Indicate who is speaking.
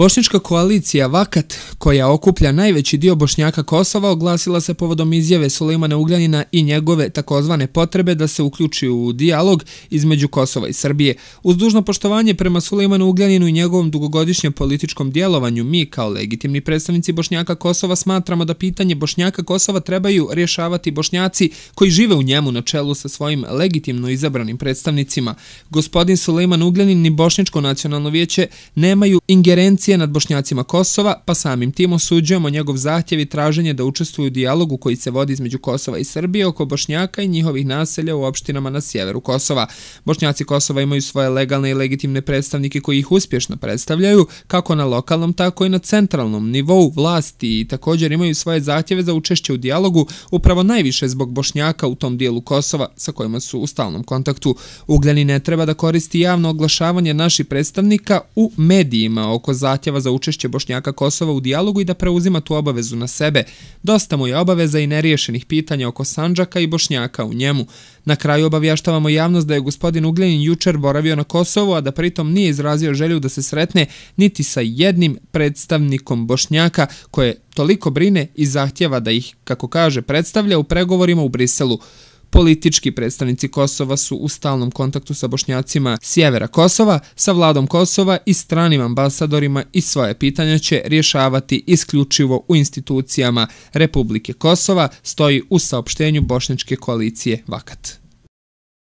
Speaker 1: Bošnička koalicija Vakat, koja okuplja najveći dio Bošnjaka Kosova, oglasila se povodom izjave Sulejmana Ugljanina i njegove takozvane potrebe da se uključi u dijalog između Kosova i Srbije. Uz dužno poštovanje prema Sulejmanu Ugljaninu i njegovom dugogodišnjem političkom djelovanju, mi kao legitimni predstavnici Bošnjaka Kosova smatramo da pitanje Bošnjaka Kosova trebaju rješavati Bošnjaci koji žive u njemu na čelu sa svojim legitimno izabranim predstavnicima. Gospodin Sulejman Ugljanin i Bošničko nacionalno vijeće nemaju ingerencije agresije nad bošnjacima Kosova, pa samim tim osuđujemo njegov zahtjev i traženje da učestvuju u dijalogu koji se vodi između Kosova i Srbije oko bošnjaka i njihovih naselja u opštinama na sjeveru Kosova. Bošnjaci Kosova imaju svoje legalne i legitimne predstavnike koji ih uspješno predstavljaju, kako na lokalnom, tako i na centralnom nivou vlasti i također imaju svoje zahtjeve za učešće u dijalogu, upravo najviše zbog bošnjaka u tom dijelu Kosova sa kojima su u stalnom kontaktu. Ugljani ne treba da koristi javno oglašavanje naših predstavnika u medijima oko zahtjeva zahtjeva za učešće Bošnjaka Kosova u dijalogu i da preuzima tu obavezu na sebe. Dosta mu je obaveza i neriješenih pitanja oko Sanđaka i Bošnjaka u njemu. Na kraju obavještavamo javnost da je gospodin Ugljenin jučer boravio na Kosovu, a da pritom nije izrazio želju da se sretne niti sa jednim predstavnikom Bošnjaka koje toliko brine i zahtjeva da ih, kako kaže, predstavlja u pregovorima u Briselu. Politički predstavnici Kosova su u stalnom kontaktu sa bošnjacima sjevera Kosova, sa vladom Kosova i stranim ambasadorima i svoje pitanja će rješavati isključivo u institucijama Republike Kosova, stoji u saopštenju Bošnjačke koalicije Vakat.